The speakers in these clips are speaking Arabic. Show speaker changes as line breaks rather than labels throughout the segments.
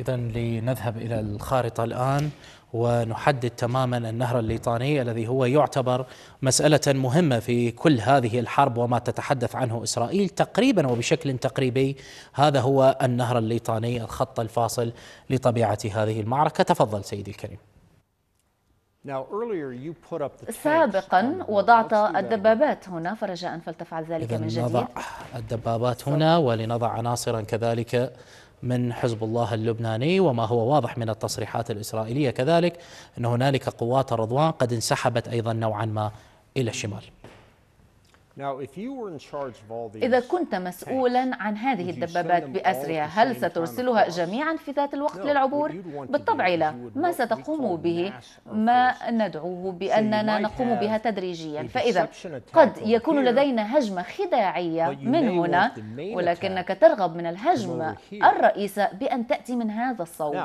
إذا لنذهب إلى الخارطة الآن ونحدد تماما النهر الليطاني الذي هو يعتبر مسألة مهمة في كل هذه الحرب وما تتحدث عنه إسرائيل تقريبا وبشكل تقريبي هذا هو النهر الليطاني الخط الفاصل لطبيعة هذه المعركة تفضل سيدي الكريم
سابقا وضعت الدبابات هنا فرجاء فلتفعل ذلك من جديد نضع
الدبابات هنا ولنضع عناصرا كذلك من حزب الله اللبناني وما هو واضح من التصريحات الإسرائيلية كذلك أن هنالك قوات الرضوان قد انسحبت أيضا نوعا ما إلى الشمال إذا كنت
مسؤولا عن هذه الدبابات بأسرها هل سترسلها جميعا في ذات الوقت للعبور؟ بالطبع لا ما ستقوم به ما ندعوه بأننا نقوم بها تدريجيا فإذا قد يكون لدينا هجمة خداعية من هنا ولكنك ترغب من الهجمة الرئيسة بأن تأتي من هذا الصوب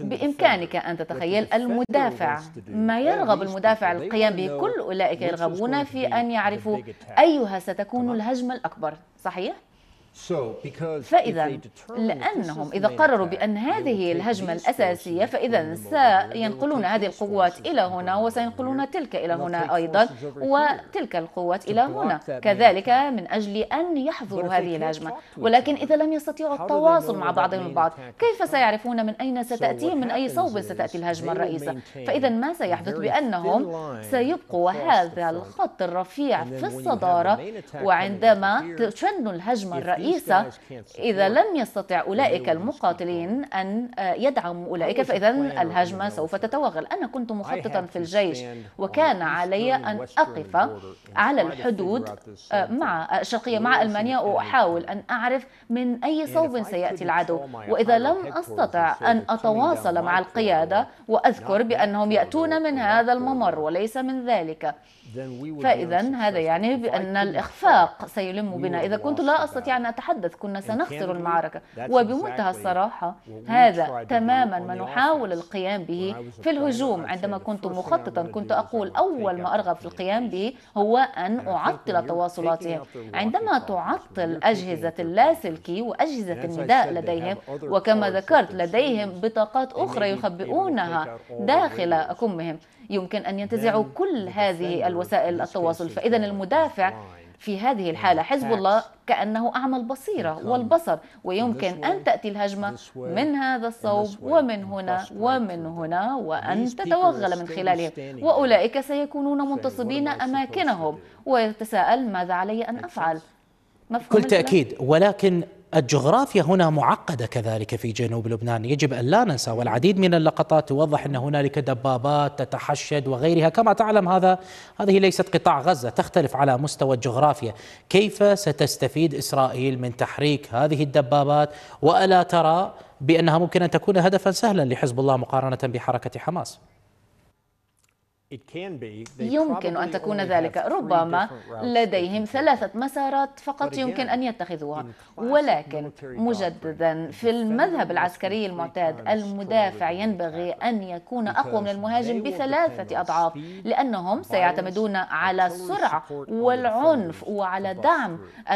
بإمكانك
أن تتخيل المدافع ما يرغب المدافع القيام به كل أولئك يرغبون في أن يعرفوا أيها ستكون الهجمة الأكبر صحيح؟
فإذا لأنهم إذا قرروا
بأن هذه الهجمة الأساسية فإذا سينقلون هذه القوات إلى هنا وسينقلون تلك إلى هنا أيضا وتلك القوات إلى هنا كذلك من أجل أن يحظروا هذه الهجمة ولكن إذا لم يستطيعوا التواصل مع بعضهم البعض كيف سيعرفون من أين ستأتي من أي صوب ستأتي الهجمة الرئيسة فإذا ما سيحدث بأنهم سيبقوا هذا الخط الرفيع في الصدارة وعندما تشن الهجمة الرئيسة الرئيسة إذا لم يستطع أولئك المقاتلين أن آه، يدعموا أولئك فإذا الهجمة سوف تتوغل أنا كنت مخططا في الجيش وكان علي أن أقف على الحدود آه، مع الشرقية مع ألمانيا وأحاول أن أعرف من أي صوب سيأتي العدو وإذا لم أستطع أن أتواصل مع القيادة وأذكر بأنهم يأتون من هذا الممر وليس من ذلك فإذا هذا يعني بأن الإخفاق سيلم بنا إذا كنت لا أستطيع أن أتحدث كنا سنخسر المعركة وبمنتهى الصراحة هذا تماما ما نحاول القيام به في الهجوم عندما كنت مخططا كنت أقول أول ما أرغب في القيام به هو أن أعطل تواصلاتهم عندما تعطل أجهزة اللاسلكي وأجهزة النداء لديهم وكما ذكرت لديهم بطاقات أخرى يخبئونها داخل أكمهم يمكن أن ينتزعوا كل هذه الوسائل التواصل فإذا المدافع في هذه الحالة حزب الله كأنه أعمى البصيرة والبصر ويمكن أن تأتي الهجمة من هذا الصوب ومن هنا ومن هنا وأن تتوغل من خلالهم وأولئك سيكونون منتصبين أماكنهم ويتساءل ماذا علي أن أفعل مفهوم كل تأكيد
ولكن الجغرافيا هنا معقدة كذلك في جنوب لبنان يجب أن لا ننسى والعديد من اللقطات توضح أن هنالك دبابات تتحشد وغيرها كما تعلم هذا هذه ليست قطاع غزة تختلف على مستوى الجغرافيا كيف ستستفيد إسرائيل من تحريك هذه الدبابات وألا ترى بأنها ممكن أن تكون هدفا سهلا لحزب الله مقارنة بحركة حماس يمكن أن تكون ذلك ربما
لديهم ثلاثة مسارات فقط يمكن أن يتخذوها ولكن مجددا في المذهب العسكري المعتاد المدافع ينبغي أن يكون أقوى من المهاجم بثلاثة أضعاف لأنهم سيعتمدون على السرعة والعنف وعلى دعم um,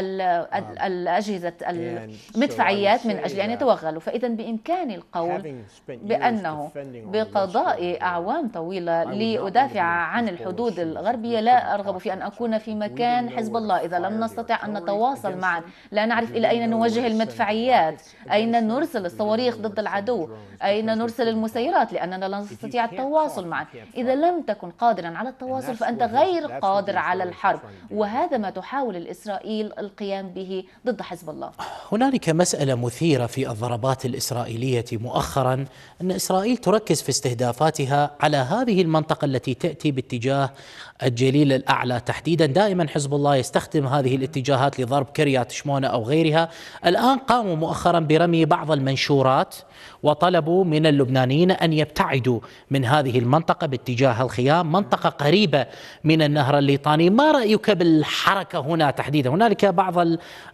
الأجهزة المدفعيات من أجل أن يتوغلوا فإذا بإمكاني القول بأنه بقضاء أعوام طويلة لأدافع المدافعة عن الحدود الغربية لا أرغب في أن أكون في مكان حزب الله إذا لم نستطع أن نتواصل معا لا نعرف إلى أين نوجه المدفعيات أين نرسل الصواريخ ضد العدو أين نرسل المسيرات لأننا لا نستطيع التواصل معا إذا لم تكن قادرا على التواصل فأنت غير قادر على الحرب وهذا ما تحاول الإسرائيل القيام به ضد حزب الله
هنالك مسألة مثيرة في الضربات الإسرائيلية مؤخرا أن إسرائيل تركز في استهدافاتها على هذه المنطقة التي التي تأتي باتجاه الجليل الأعلى تحديدا دائما حزب الله يستخدم هذه الاتجاهات لضرب كريات شمونة أو غيرها الآن قاموا مؤخرا برمي بعض المنشورات وطلبوا من اللبنانيين أن يبتعدوا من هذه المنطقة باتجاه الخيام منطقة قريبة من النهر الليطاني ما رأيك بالحركة هنا تحديدا هنالك بعض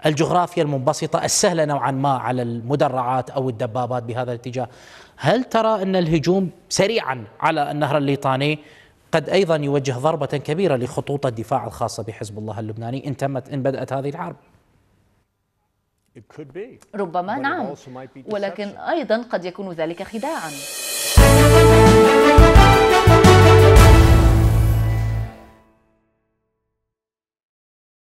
الجغرافيا المنبسطة السهلة نوعا ما على المدرعات أو الدبابات بهذا الاتجاه هل ترى أن الهجوم سريعا على النهر الليطاني قد ايضا يوجه ضربه كبيره لخطوط الدفاع الخاصه بحزب الله اللبناني ان تمت ان بدات هذه الحرب.
ربما نعم ولكن ايضا قد يكون ذلك خداعا.